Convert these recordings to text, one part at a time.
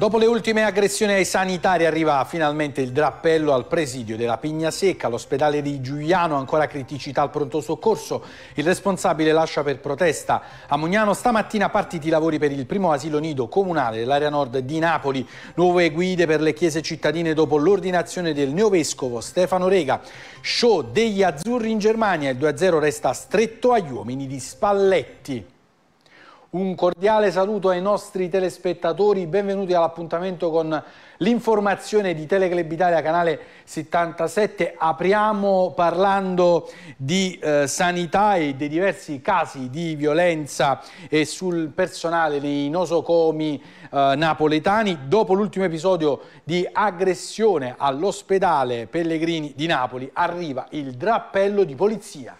Dopo le ultime aggressioni ai sanitari arriva finalmente il drappello al presidio della Pigna Secca, l'ospedale di Giuliano ancora criticità al pronto soccorso, il responsabile lascia per protesta. A Mugnano stamattina partiti i lavori per il primo asilo nido comunale dell'area nord di Napoli, nuove guide per le chiese cittadine dopo l'ordinazione del neovescovo Stefano Rega, show degli azzurri in Germania, il 2-0 resta stretto agli uomini di Spalletti. Un cordiale saluto ai nostri telespettatori, benvenuti all'appuntamento con l'informazione di Teleclub Italia, canale 77. Apriamo parlando di eh, sanità e dei diversi casi di violenza e eh, sul personale nei nosocomi eh, napoletani. Dopo l'ultimo episodio di aggressione all'ospedale Pellegrini di Napoli arriva il drappello di polizia.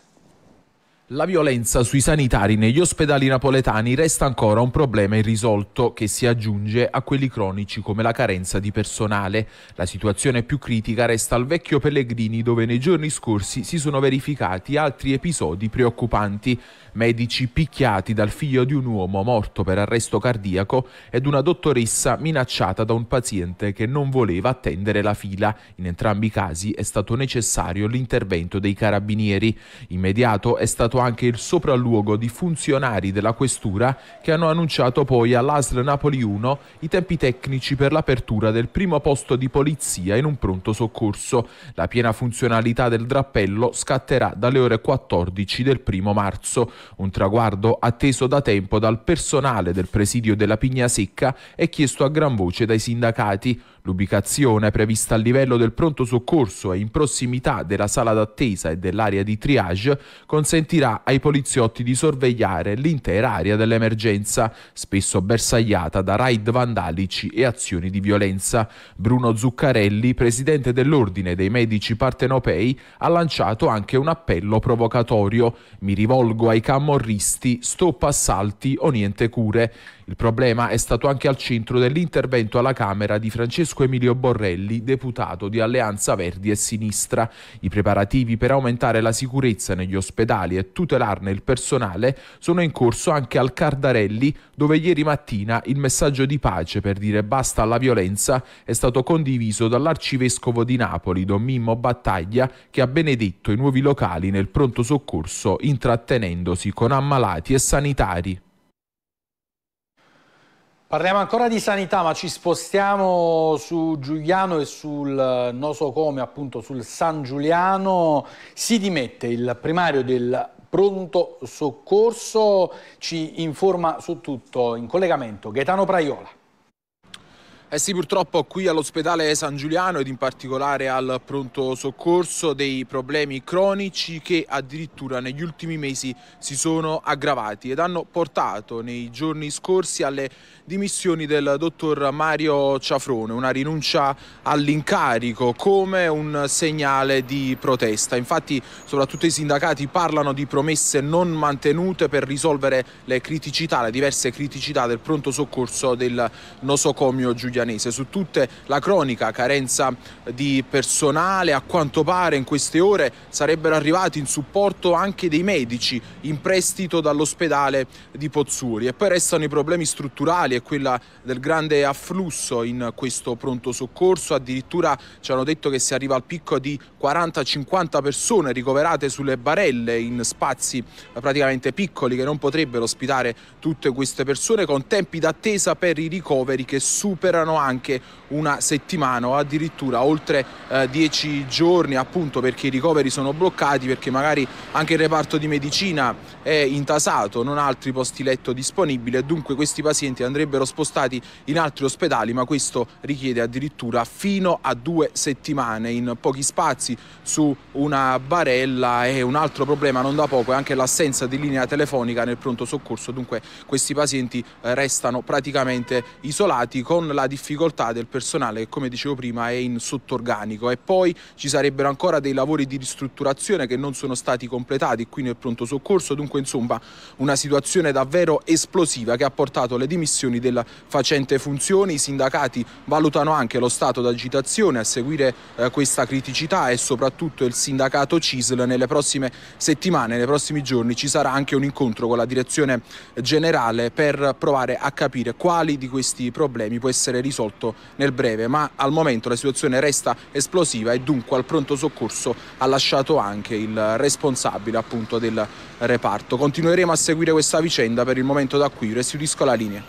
La violenza sui sanitari negli ospedali napoletani resta ancora un problema irrisolto che si aggiunge a quelli cronici come la carenza di personale. La situazione più critica resta al vecchio Pellegrini dove nei giorni scorsi si sono verificati altri episodi preoccupanti medici picchiati dal figlio di un uomo morto per arresto cardiaco ed una dottoressa minacciata da un paziente che non voleva attendere la fila. In entrambi i casi è stato necessario l'intervento dei carabinieri. Immediato è stato anche il sopralluogo di funzionari della questura che hanno annunciato poi all'ASL Napoli 1 i tempi tecnici per l'apertura del primo posto di polizia in un pronto soccorso. La piena funzionalità del drappello scatterà dalle ore 14 del primo marzo. Un traguardo atteso da tempo dal personale del presidio della Pigna Secca e chiesto a gran voce dai sindacati. L'ubicazione è prevista a livello del pronto soccorso e in prossimità della sala d'attesa e dell'area di triage consentirà ai poliziotti di sorvegliare l'intera area dell'emergenza, spesso bersagliata da raid vandalici e azioni di violenza. Bruno Zuccarelli, presidente dell'Ordine dei Medici Partenopei, ha lanciato anche un appello provocatorio. Mi rivolgo ai camorristi, stop assalti o niente cure. Il problema è stato anche al centro dell'intervento alla Camera di Francesco Emilio Borrelli, deputato di Alleanza Verdi e Sinistra. I preparativi per aumentare la sicurezza negli ospedali e tutelarne il personale sono in corso anche al Cardarelli, dove ieri mattina il messaggio di pace per dire basta alla violenza è stato condiviso dall'arcivescovo di Napoli, Don Mimmo Battaglia, che ha benedetto i nuovi locali nel pronto soccorso, intrattenendosi con ammalati e sanitari. Parliamo ancora di sanità, ma ci spostiamo su Giuliano e sul eh, nosocome, appunto sul San Giuliano. Si dimette il primario del pronto soccorso, ci informa su tutto in collegamento Gaetano Praiola. Eh sì, purtroppo qui all'ospedale San Giuliano ed in particolare al pronto soccorso dei problemi cronici che addirittura negli ultimi mesi si sono aggravati ed hanno portato nei giorni scorsi alle dimissioni del dottor Mario Ciafrone, una rinuncia all'incarico come un segnale di protesta. Infatti soprattutto i sindacati parlano di promesse non mantenute per risolvere le criticità, le diverse criticità del pronto soccorso del nosocomio Giuliano. Pianese, su tutte la cronica carenza di personale, a quanto pare in queste ore sarebbero arrivati in supporto anche dei medici in prestito dall'ospedale di Pozzuri e poi restano i problemi strutturali e quella del grande afflusso in questo pronto soccorso, addirittura ci hanno detto che si arriva al picco di 40-50 persone ricoverate sulle barelle in spazi praticamente piccoli che non potrebbero ospitare tutte queste persone con tempi d'attesa per i ricoveri che superano anche una settimana o addirittura oltre eh, dieci giorni appunto perché i ricoveri sono bloccati, perché magari anche il reparto di medicina è intasato, non ha altri posti letto disponibili e dunque questi pazienti andrebbero spostati in altri ospedali, ma questo richiede addirittura fino a due settimane in pochi spazi su una barella e un altro problema non da poco è anche l'assenza di linea telefonica nel pronto soccorso, dunque questi pazienti eh, restano praticamente isolati con la difficoltà del personale personale che come dicevo prima è in sottorganico e poi ci sarebbero ancora dei lavori di ristrutturazione che non sono stati completati qui nel pronto soccorso, dunque insomma una situazione davvero esplosiva che ha portato alle dimissioni del facente funzioni, i sindacati valutano anche lo stato d'agitazione a seguire eh, questa criticità e soprattutto il sindacato CISL nelle prossime settimane, nei prossimi giorni ci sarà anche un incontro con la direzione generale per provare a capire quali di questi problemi può essere risolto nella nel breve, ma al momento la situazione resta esplosiva e dunque al pronto soccorso ha lasciato anche il responsabile appunto del reparto. Continueremo a seguire questa vicenda, per il momento da qui restituisco la linea.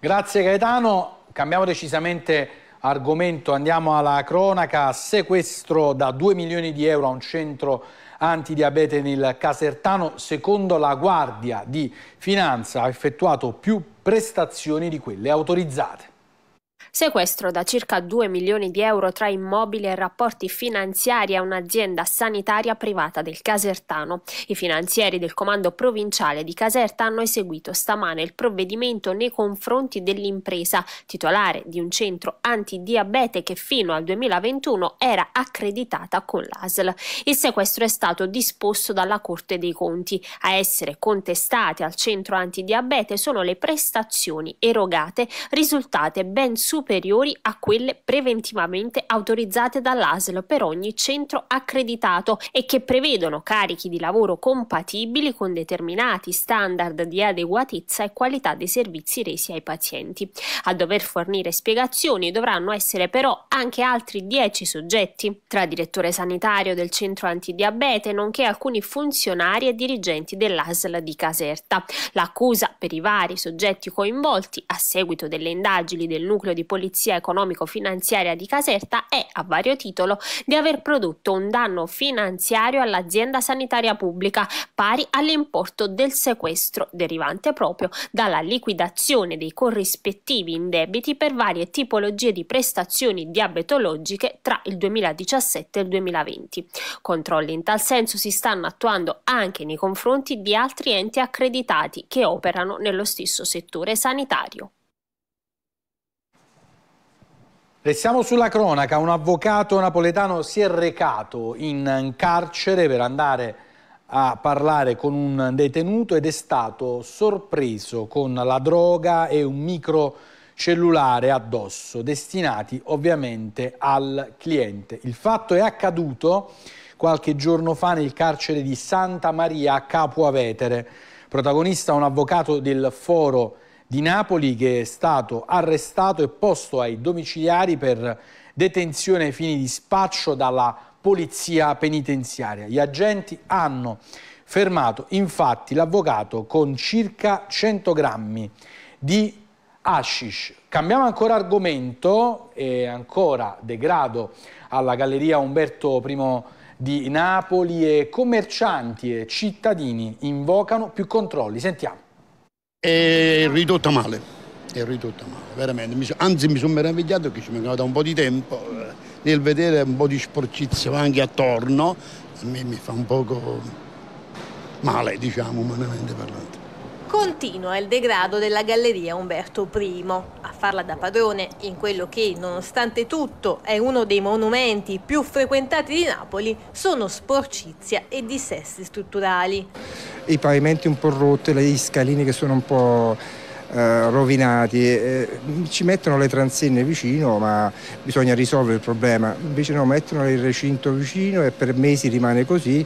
Grazie Gaetano, cambiamo decisamente argomento, andiamo alla cronaca, sequestro da 2 milioni di euro a un centro antidiabete nel Casertano, secondo la Guardia di Finanza ha effettuato più prestazioni di quelle autorizzate. Sequestro da circa 2 milioni di euro tra immobili e rapporti finanziari a un'azienda sanitaria privata del Casertano. I finanzieri del comando provinciale di Caserta hanno eseguito stamane il provvedimento nei confronti dell'impresa, titolare di un centro antidiabete che fino al 2021 era accreditata con l'ASL. Il sequestro è stato disposto dalla Corte dei Conti. A essere contestate al centro antidiabete sono le prestazioni erogate risultate ben superiori superiori a quelle preventivamente autorizzate dall'ASL per ogni centro accreditato e che prevedono carichi di lavoro compatibili con determinati standard di adeguatezza e qualità dei servizi resi ai pazienti. A dover fornire spiegazioni dovranno essere però anche altri 10 soggetti, tra direttore sanitario del centro antidiabete, nonché alcuni funzionari e dirigenti dell'ASL di Caserta. L'accusa per i vari soggetti coinvolti a seguito delle indagini del nucleo di polizia economico-finanziaria di Caserta è, a vario titolo, di aver prodotto un danno finanziario all'azienda sanitaria pubblica pari all'importo del sequestro derivante proprio dalla liquidazione dei corrispettivi indebiti per varie tipologie di prestazioni diabetologiche tra il 2017 e il 2020. Controlli in tal senso si stanno attuando anche nei confronti di altri enti accreditati che operano nello stesso settore sanitario. Restiamo sulla cronaca, un avvocato napoletano si è recato in carcere per andare a parlare con un detenuto ed è stato sorpreso con la droga e un microcellulare addosso, destinati ovviamente al cliente. Il fatto è accaduto qualche giorno fa nel carcere di Santa Maria a Capo Avetere. Protagonista un avvocato del foro di Napoli che è stato arrestato e posto ai domiciliari per detenzione ai fini di spaccio dalla polizia penitenziaria. Gli agenti hanno fermato infatti l'avvocato con circa 100 grammi di hashish. Cambiamo ancora argomento e ancora degrado alla Galleria Umberto I di Napoli e commercianti e cittadini invocano più controlli. Sentiamo è ridotta male. È ridotta male, veramente. Anzi, mi sono meravigliato che ci mancava da un po' di tempo eh, nel vedere un po' di sporcizio anche attorno. A me mi fa un poco male, diciamo, umanamente parlando. Continua il degrado della Galleria Umberto I. A farla da padrone in quello che, nonostante tutto, è uno dei monumenti più frequentati di Napoli, sono sporcizia e dissesti strutturali. I pavimenti un po' rotti, gli scalini che sono un po' eh, rovinati, eh, ci mettono le transenne vicino ma bisogna risolvere il problema, invece no, mettono il recinto vicino e per mesi rimane così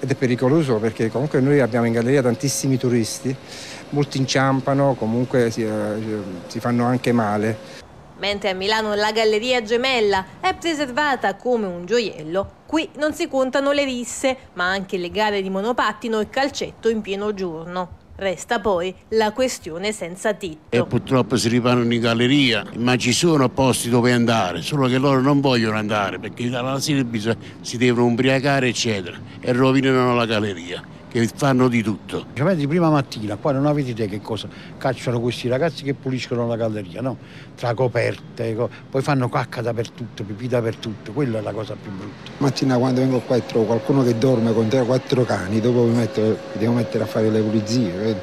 ed è pericoloso perché comunque noi abbiamo in galleria tantissimi turisti, molti inciampano, comunque si, eh, si fanno anche male. Mentre a Milano la Galleria Gemella è preservata come un gioiello, qui non si contano le risse, ma anche le gare di monopattino e calcetto in pieno giorno. Resta poi la questione senza Titto. E purtroppo si riparano in galleria, ma ci sono posti dove andare, solo che loro non vogliono andare perché dalla sera si devono ubriacare eccetera e rovinano la galleria che fanno di tutto. Sapete, prima mattina, qua non avete idea che cosa cacciano questi ragazzi che puliscono la galleria, no? Tra coperte, co poi fanno cacca dappertutto, pipì dappertutto, quella è la cosa più brutta. Mattina quando vengo qua e trovo qualcuno che dorme con 3-4 cani, dopo mi, metto, mi, devo mettere a fare le pulizie, vedi?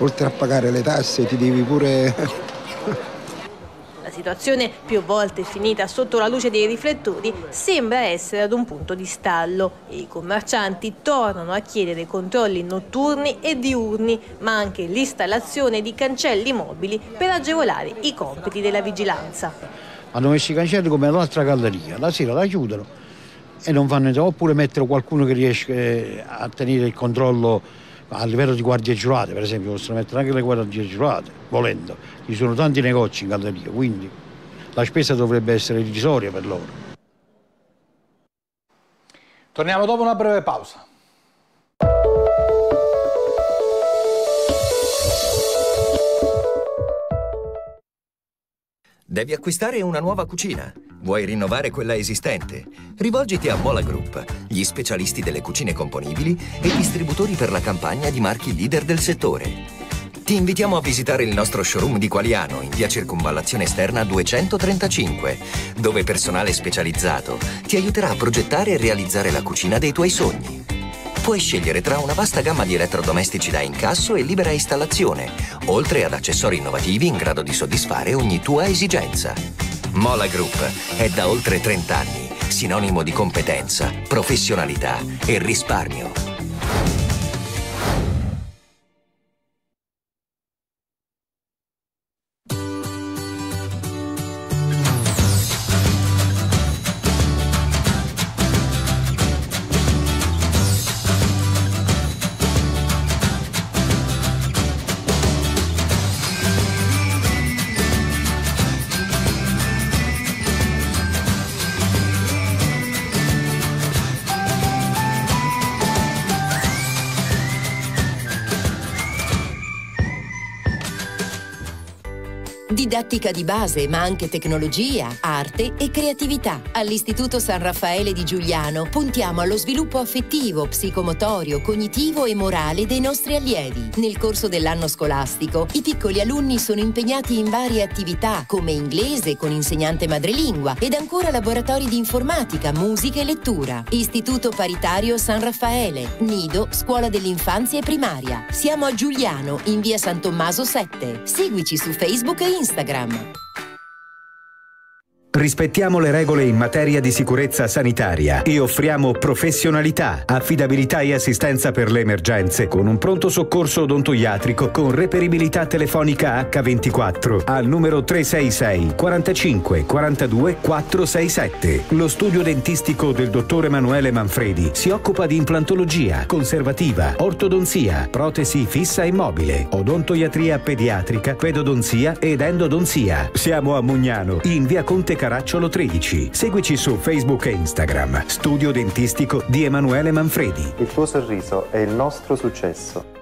Oltre a pagare le tasse ti devi pure... situazione più volte finita sotto la luce dei riflettori, sembra essere ad un punto di stallo e i commercianti tornano a chiedere controlli notturni e diurni, ma anche l'installazione di cancelli mobili per agevolare i compiti della vigilanza. Hanno messo i cancelli come l'altra galleria, la sera la chiudono e non fanno niente, oppure mettono qualcuno che riesce eh, a tenere il controllo a livello di guardie giurate, per esempio, possono mettere anche le guardie giurate, volendo. Ci sono tanti negozi in Candelia, quindi la spesa dovrebbe essere irrisoria per loro. Torniamo dopo una breve pausa. Devi acquistare una nuova cucina. Vuoi rinnovare quella esistente? Rivolgiti a Mola Group, gli specialisti delle cucine componibili e distributori per la campagna di marchi leader del settore. Ti invitiamo a visitare il nostro showroom di Qualiano in via Circumvallazione Esterna 235, dove personale specializzato ti aiuterà a progettare e realizzare la cucina dei tuoi sogni. Puoi scegliere tra una vasta gamma di elettrodomestici da incasso e libera installazione, oltre ad accessori innovativi in grado di soddisfare ogni tua esigenza. Mola Group è da oltre 30 anni sinonimo di competenza, professionalità e risparmio. Didattica di base, ma anche tecnologia, arte e creatività. All'Istituto San Raffaele di Giuliano puntiamo allo sviluppo affettivo, psicomotorio, cognitivo e morale dei nostri allievi. Nel corso dell'anno scolastico, i piccoli alunni sono impegnati in varie attività, come inglese con insegnante madrelingua ed ancora laboratori di informatica, musica e lettura. Istituto Paritario San Raffaele, Nido, Scuola dell'Infanzia e Primaria. Siamo a Giuliano, in via San Tommaso 7. Seguici su Facebook e Instagram Instagram. Rispettiamo le regole in materia di sicurezza sanitaria e offriamo professionalità, affidabilità e assistenza per le emergenze con un pronto soccorso odontoiatrico con reperibilità telefonica H24 al numero 366 45 42 467. Lo studio dentistico del dottor Emanuele Manfredi si occupa di implantologia, conservativa, ortodonzia, protesi fissa e mobile, odontoiatria pediatrica, pedodonzia ed endodonzia. Siamo a Mugnano, in via Conte Caracciolo 13. Seguici su Facebook e Instagram. Studio dentistico di Emanuele Manfredi. Il tuo sorriso è il nostro successo.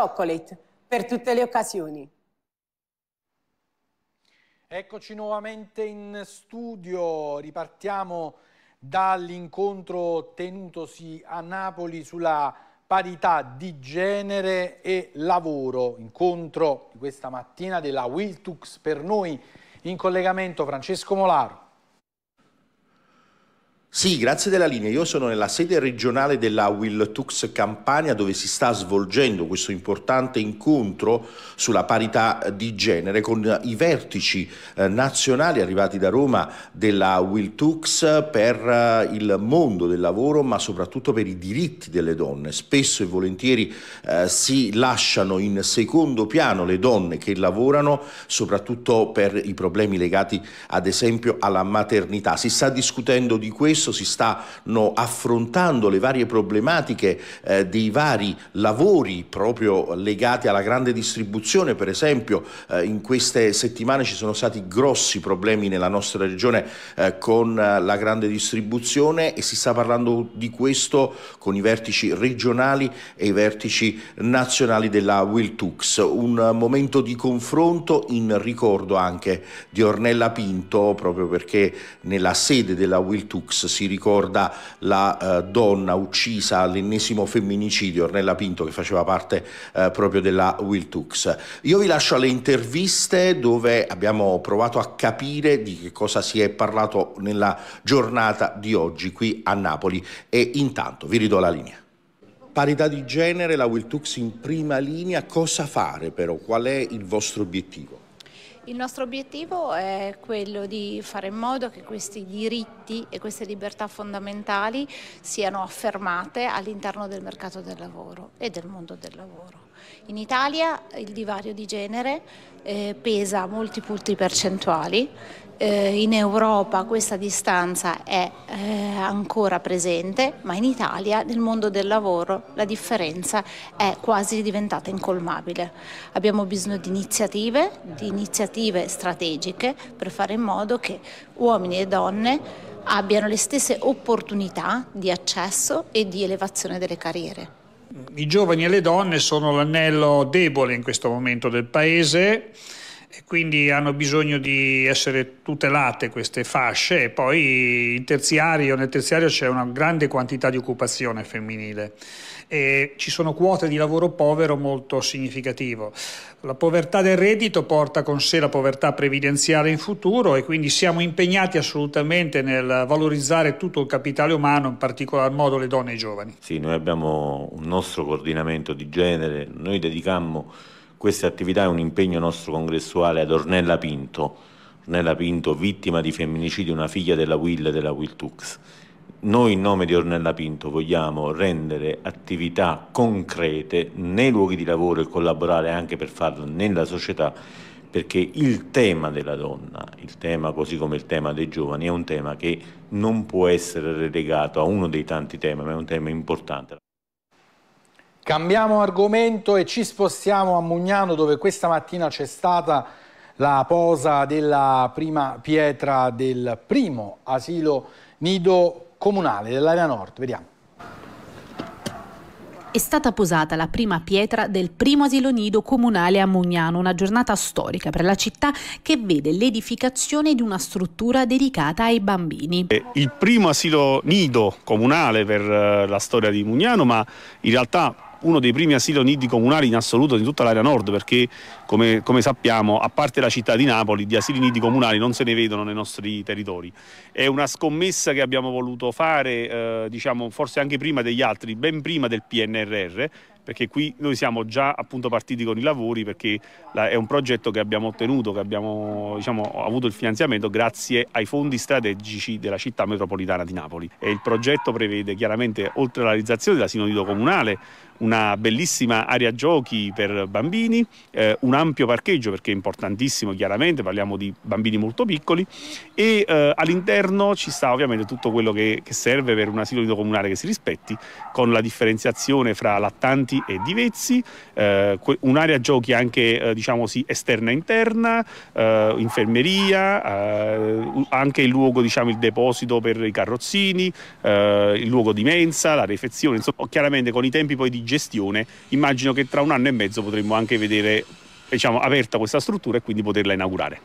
chocolate per tutte le occasioni. Eccoci nuovamente in studio, ripartiamo dall'incontro tenutosi a Napoli sulla parità di genere e lavoro, incontro di questa mattina della Wiltux per noi in collegamento Francesco Molaro, sì, grazie della linea. Io sono nella sede regionale della Will Tux Campania dove si sta svolgendo questo importante incontro sulla parità di genere con i vertici eh, nazionali arrivati da Roma della Will Tux per eh, il mondo del lavoro ma soprattutto per i diritti delle donne. Spesso e volentieri eh, si lasciano in secondo piano le donne che lavorano soprattutto per i problemi legati ad esempio alla maternità. Si sta discutendo di questo stesso si stanno affrontando le varie problematiche eh, dei vari lavori proprio legati alla grande distribuzione, per esempio eh, in queste settimane ci sono stati grossi problemi nella nostra regione eh, con eh, la grande distribuzione e si sta parlando di questo con i vertici regionali e i vertici nazionali della Wiltux, un momento di confronto in ricordo anche di Ornella Pinto proprio perché nella sede della Wiltux si ricorda la eh, donna uccisa all'ennesimo femminicidio, Ornella Pinto, che faceva parte eh, proprio della Will Tux. Io vi lascio alle interviste dove abbiamo provato a capire di che cosa si è parlato nella giornata di oggi qui a Napoli e intanto vi ridò la linea. Parità di genere, la Will Tux in prima linea, cosa fare però? Qual è il vostro obiettivo? Il nostro obiettivo è quello di fare in modo che questi diritti e queste libertà fondamentali siano affermate all'interno del mercato del lavoro e del mondo del lavoro. In Italia il divario di genere eh, pesa molti punti percentuali, eh, in Europa questa distanza è eh, ancora presente, ma in Italia nel mondo del lavoro la differenza è quasi diventata incolmabile. Abbiamo bisogno di iniziative, di iniziative amministrative strategiche per fare in modo che uomini e donne abbiano le stesse opportunità di accesso e di elevazione delle carriere. I giovani e le donne sono l'anello debole in questo momento del Paese quindi hanno bisogno di essere tutelate queste fasce e poi in terziario, nel terziario c'è una grande quantità di occupazione femminile e ci sono quote di lavoro povero molto significativo. La povertà del reddito porta con sé la povertà previdenziale in futuro e quindi siamo impegnati assolutamente nel valorizzare tutto il capitale umano, in particolar modo le donne e i giovani. Sì, noi abbiamo un nostro coordinamento di genere, noi dedicammo queste attività è un impegno nostro congressuale ad Ornella Pinto, Ornella Pinto vittima di femminicidio, una figlia della Will e della Will Tux. Noi in nome di Ornella Pinto vogliamo rendere attività concrete nei luoghi di lavoro e collaborare anche per farlo nella società perché il tema della donna, il tema così come il tema dei giovani, è un tema che non può essere relegato a uno dei tanti temi, ma è un tema importante. Cambiamo argomento e ci spostiamo a Mugnano dove questa mattina c'è stata la posa della prima pietra del primo asilo nido comunale dell'area nord. Vediamo. È stata posata la prima pietra del primo asilo nido comunale a Mugnano, una giornata storica per la città che vede l'edificazione di una struttura dedicata ai bambini. Il primo asilo nido comunale per eh, la storia di Mugnano, ma in realtà uno dei primi asilo nidi comunali in assoluto di tutta l'area nord, perché come, come, sappiamo, a parte la città di Napoli, di asili nidi comunali non se ne vedono nei nostri territori. È una scommessa che abbiamo voluto fare, eh, diciamo, forse anche prima degli altri, ben prima del PNRR, perché qui noi siamo già appunto partiti con i lavori perché è un progetto che abbiamo ottenuto, che abbiamo diciamo, avuto il finanziamento grazie ai fondi strategici della città metropolitana di Napoli. E il progetto prevede chiaramente oltre alla realizzazione dell'asilo nido comunale, una bellissima area giochi per bambini, eh, un ampio parcheggio perché è importantissimo chiaramente, parliamo di bambini molto piccoli e eh, all'interno ci sta ovviamente tutto quello che, che serve per un asilo comunale che si rispetti con la differenziazione fra lattanti e divezzi, eh, un'area giochi anche eh, diciamo sì, esterna e interna, eh, infermeria, eh, anche il luogo, diciamo il deposito per i carrozzini, il luogo di mensa, la refezione, insomma chiaramente con i tempi poi di gestione, immagino che tra un anno e mezzo potremmo anche vedere diciamo, aperta questa struttura e quindi poterla inaugurare.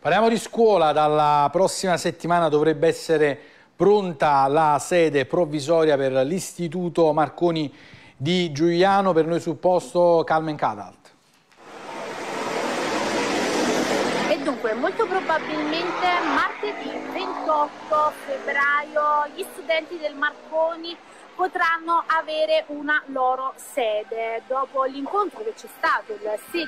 Parliamo di scuola, dalla prossima settimana dovrebbe essere pronta la sede provvisoria per l'Istituto Marconi di Giuliano, per noi sul posto Calmen Carmen E dunque molto probabilmente martedì 28 febbraio gli studenti del Marconi potranno avere una loro sede. Dopo l'incontro che c'è stato il 16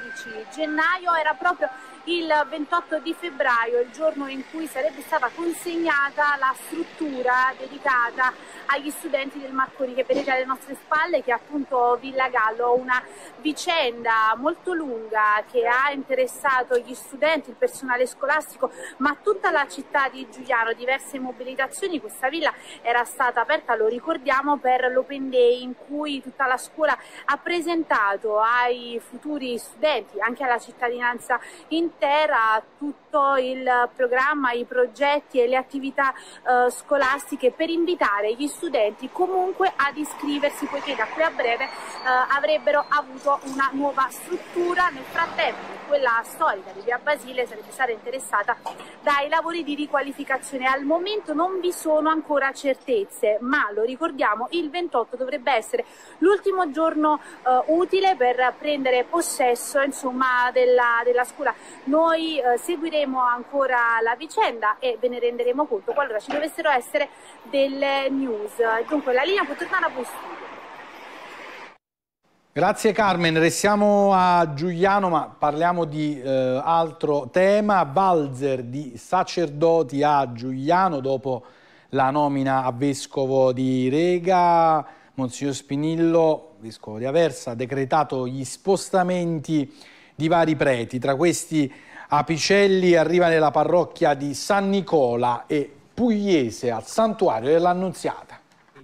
gennaio era proprio il 28 di febbraio, il giorno in cui sarebbe stata consegnata la struttura dedicata agli studenti del Marconi che vedete alle nostre spalle, che è appunto Villa Gallo, una vicenda molto lunga che ha interessato gli studenti, il personale scolastico, ma tutta la città di Giuliano, diverse mobilitazioni, questa villa era stata aperta, lo ricordiamo, per l'Open Day in cui tutta la scuola ha presentato ai futuri studenti, anche alla cittadinanza intera, intera tutti tutto il programma, i progetti e le attività eh, scolastiche per invitare gli studenti comunque ad iscriversi poiché da qui a breve eh, avrebbero avuto una nuova struttura. Nel frattempo quella storica di Via Basile sarebbe stata interessata dai lavori di riqualificazione. Al momento non vi sono ancora certezze, ma lo ricordiamo, il 28 dovrebbe essere l'ultimo giorno eh, utile per prendere possesso insomma, della, della scuola. Noi eh, seguiremo seguiremo ancora la vicenda e ve ne renderemo conto qualora ci dovessero essere delle news. Dunque la linea può tornare a voi Grazie Carmen, restiamo a Giuliano ma parliamo di eh, altro tema, Balzer di sacerdoti a Giuliano dopo la nomina a vescovo di Rega, Monsignor Spinillo, vescovo di Aversa, ha decretato gli spostamenti di vari preti, tra questi Apicelli arriva nella parrocchia di San Nicola e Pugliese al santuario dell'Annunziata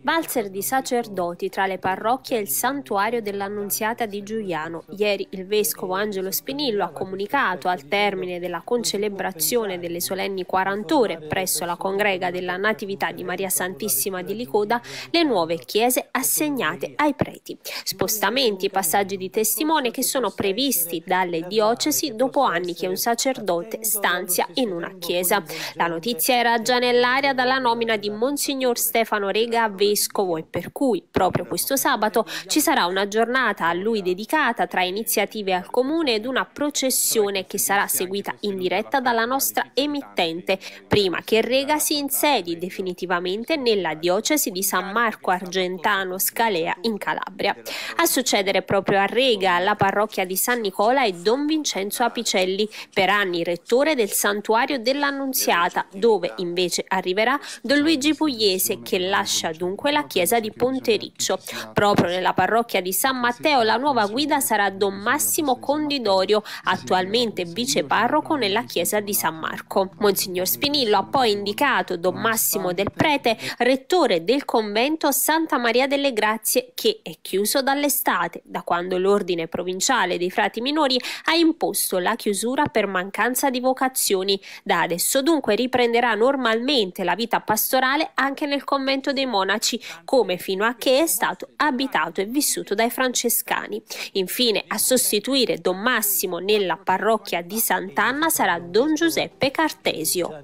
valzer di sacerdoti tra le parrocchie e il santuario dell'Annunziata di Giuliano. Ieri il vescovo Angelo Spinillo ha comunicato al termine della concelebrazione delle solenni 40 ore presso la congrega della Natività di Maria Santissima di Licoda le nuove chiese assegnate ai preti. Spostamenti, passaggi di testimone che sono previsti dalle diocesi dopo anni che un sacerdote stanzia in una chiesa. La notizia era già nell'aria dalla nomina di Monsignor Stefano Rega a vescovo vescovo e per cui proprio questo sabato ci sarà una giornata a lui dedicata tra iniziative al comune ed una processione che sarà seguita in diretta dalla nostra emittente prima che Rega si insedi definitivamente nella diocesi di San Marco Argentano Scalea in Calabria. A succedere proprio a Rega la parrocchia di San Nicola è Don Vincenzo Apicelli, per anni rettore del santuario dell'Annunziata dove invece arriverà Don Luigi Pugliese che lascia dunque dunque la chiesa di Pontericcio. Proprio nella parrocchia di San Matteo la nuova guida sarà Don Massimo Condidorio, attualmente viceparroco nella chiesa di San Marco. Monsignor Spinillo ha poi indicato Don Massimo del Prete, rettore del convento Santa Maria delle Grazie, che è chiuso dall'estate, da quando l'ordine provinciale dei frati minori ha imposto la chiusura per mancanza di vocazioni. Da adesso dunque riprenderà normalmente la vita pastorale anche nel convento dei monaci cattolici come fino a che è stato abitato e vissuto dai francescani. Infine a sostituire Don Massimo nella parrocchia di Sant'Anna sarà Don Giuseppe Cartesio.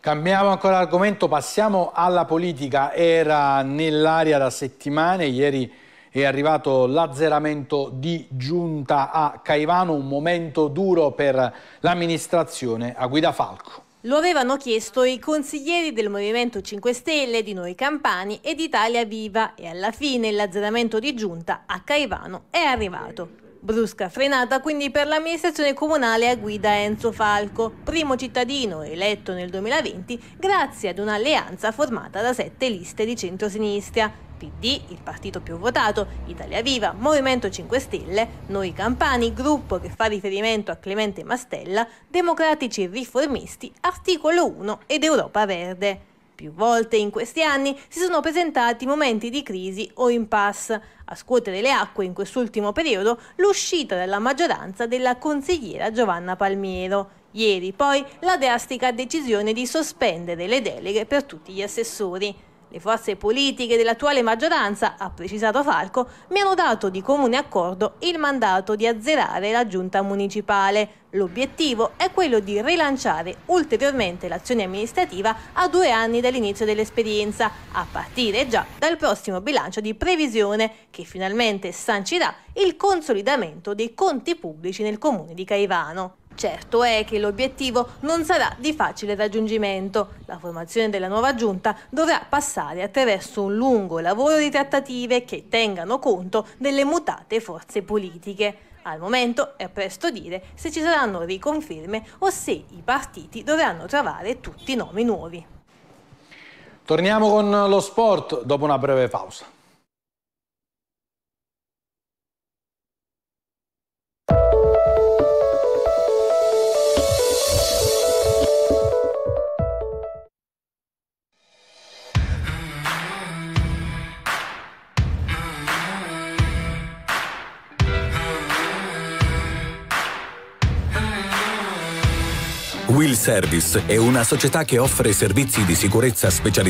Cambiamo ancora argomento, passiamo alla politica. Era nell'aria da settimane, ieri è arrivato l'azzeramento di giunta a Caivano, un momento duro per l'amministrazione a guida Falco. Lo avevano chiesto i consiglieri del Movimento 5 Stelle, di Noi Campani e d'Italia Viva e alla fine l'azzeramento di giunta a Caivano è arrivato. Brusca frenata quindi per l'amministrazione comunale a guida Enzo Falco, primo cittadino eletto nel 2020 grazie ad un'alleanza formata da sette liste di centrosinistra. PD, il partito più votato, Italia Viva, Movimento 5 Stelle, Noi Campani, gruppo che fa riferimento a Clemente Mastella, Democratici Riformisti, Articolo 1 ed Europa Verde. Più volte in questi anni si sono presentati momenti di crisi o impasse. A scuotere le acque in quest'ultimo periodo l'uscita dalla maggioranza della consigliera Giovanna Palmiero. Ieri poi la drastica decisione di sospendere le deleghe per tutti gli assessori. Le forze politiche dell'attuale maggioranza, ha precisato Falco, mi hanno dato di comune accordo il mandato di azzerare la giunta municipale. L'obiettivo è quello di rilanciare ulteriormente l'azione amministrativa a due anni dall'inizio dell'esperienza, a partire già dal prossimo bilancio di previsione che finalmente sancirà il consolidamento dei conti pubblici nel comune di Caivano. Certo è che l'obiettivo non sarà di facile raggiungimento. La formazione della nuova giunta dovrà passare attraverso un lungo lavoro di trattative che tengano conto delle mutate forze politiche. Al momento è presto dire se ci saranno riconferme o se i partiti dovranno trovare tutti i nomi nuovi. Torniamo con lo sport dopo una breve pausa. Service è una società che offre servizi di sicurezza specializzati